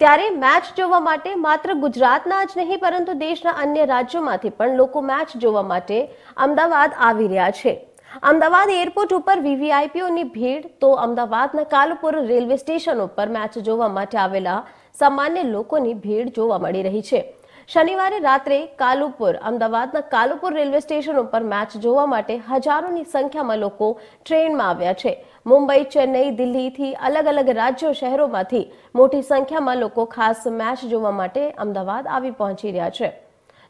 ત્યારે મેચ જોવા માટે માત્ર ગુજરાતના જ નહીં પરંતુ દેશના અન્ય રાજ્યોમાંથી પણ લોકો મેચ જોવા માટે અમદાવાદ આવી રહ્યા છે અમદાવાદ એરપોર્ટ ઉપર વીવીઆઈપીઓની ભીડ તો અમદાવાદના કાલુપુર રેલવે સ્ટેશન ઉપર મેચ જોવા માટે આવેલા સામાન્ય લોકોની ભીડ જોવા મળી રહી છે શનિવારે રાત્રે કાલુપુર અમદાવાદના કાલુપુર રેલવે સ્ટેશન ઉપર મેચ જોવા માટે હજારોની સંખ્યામાં લોકો ટ્રેનમાં આવ્યા છે મુંબઈ ચેન્નઈ દિલ્હીથી અલગ અલગ રાજ્યો શહેરોમાંથી મોટી સંખ્યામાં લોકો ખાસ મેચ જોવા માટે અમદાવાદ આવી પહોંચી રહ્યા છે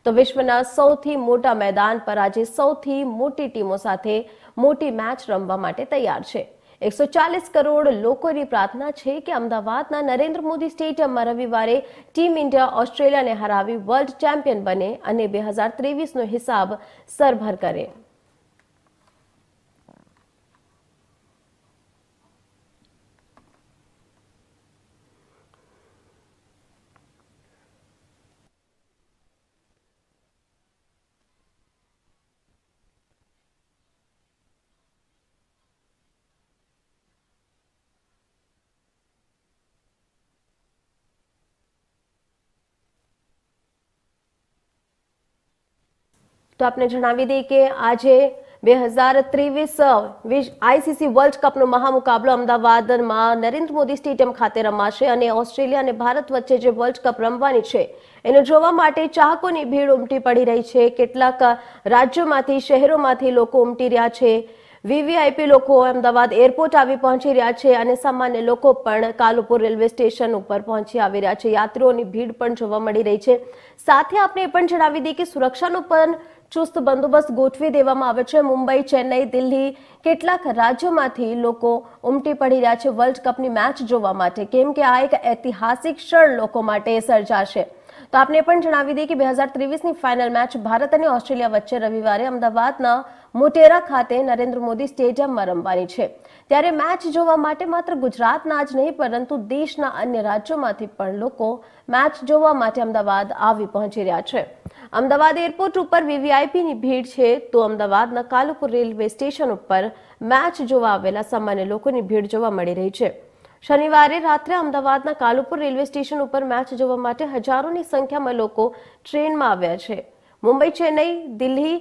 તો વિશ્વના સૌથી મોટા મેદાન પર આજે સૌથી મોટી ટીમો સાથે મોટી મેચ રમવા માટે તૈયાર છે એકસો ચાલીસ કરોડ લોકોની પ્રાર્થના છે કે અમદાવાદના નરેન્દ્ર મોદી સ્ટેડિયમમાં રવિવારે ટીમ ઇન્ડિયા ઓસ્ટ્રેલિયાને હરાવી વર્લ્ડ ચેમ્પિયન બને અને બે હજાર ત્રેવીસનો હિસાબ સરભર કરે તો આપને જણાવી દઈએ કે આજે બે હજાર ત્રેવીસ આઈસીસી વર્લ્ડ કપનો મહામુકાબલો અમદાવાદમાં નરેન્દ્ર મોદી સ્ટેડિયમ ખાતે રમાશે અને ઓસ્ટ્રેલિયા અને ભારત વચ્ચે જે વર્લ્ડ કપ રમવાની છે એને જોવા માટે ચાહકોની ભીડ ઉમટી પડી રહી છે કેટલાક રાજ્યોમાંથી શહેરોમાંથી લોકો ઉમટી રહ્યા છે વીવીઆઈપી લોકો અમદાવાદ એરપોર્ટ આવી પહોંચી રહ્યા છે અને સામાન્ય લોકો પણ કાલુપુર રેલવે સ્ટેશન ઉપર પહોંચી આવી રહ્યા છે યાત્રીઓની ભીડ પણ જોવા મળી રહી છે સાથે આપણે એ પણ જણાવી દઈએ કે સુરક્ષાનું પણ ચુસ્ત બંદોબસ્ત ગોઠવી દેવામાં આવે છે મુંબઈ ચેન્નઈ દિલ્હી કેટલાક રાજ્યોમાંથી લોકો ઉમટી પડી રહ્યા છે વર્લ્ડ કપની મેચ જોવા માટે કેમ કે આ એક ઐતિહાસિક ક્ષણ લોકો માટે સર્જાશે તો આપને પણ જણાવી દઈએ કે બે હજાર ત્રેવીસની ફાઇનલ મેચ ભારત અને ઓસ્ટ્રેલિયા વચ્ચે રવિવારે અમદાવાદના મોટેરા ખાતે નરેન્દ્ર મોદી સ્ટેડિયમમાં રમવાની છે ત્યારે મેચ જોવા માટે માત્ર ગુજરાતના જ નહીં પરંતુ દેશના અન્ય રાજ્યોમાંથી પણ લોકો મેચ જોવા માટે અમદાવાદ આવી પહોંચી રહ્યા છે અમદાવાદ એરપોર્ટ ઉપર વીવીઆઈપીની ભીડ છે તો અમદાવાદના કાલુપુર રેલવે સ્ટેશન ઉપર મેચ જોવા આવેલા સામાન્ય લોકોની ભીડ જોવા મળી રહી છે શનિવારે રાત્રે અમદાવાદના કાલુપુર રેલવે સ્ટેશન ઉપર મેચ જોવા માટે હજારોની સંખ્યામાં લોકો ટ્રેનમાં આવ્યા છે મુંબઈ ચેન્નઈ દિલ્હી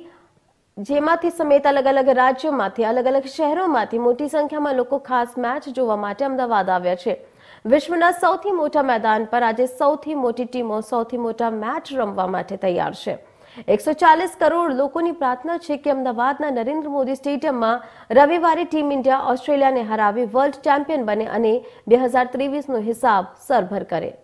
જેમાંથી સમેત અલગ અલગ રાજ્યોમાંથી અલગ અલગ શહેરોમાંથી મોટી સંખ્યામાં લોકો ખાસ મેચ જોવા માટે અમદાવાદ આવ્યા છે વિશ્વના સૌથી મોટા મેદાન પર આજે સૌથી મોટી ટીમો સૌથી મોટા મેચ રમવા માટે તૈયાર છે એકસો ચાલીસ કરોડ લોકોની પ્રાર્થના છે કે અમદાવાદના નરેન્દ્ર મોદી સ્ટેડિયમમાં રવિવારે ટીમ ઇન્ડિયા ઓસ્ટ્રેલિયાને હરાવી વર્લ્ડ ચેમ્પિયન બને અને બે હજાર ત્રેવીસનો હિસાબ સરભર કરે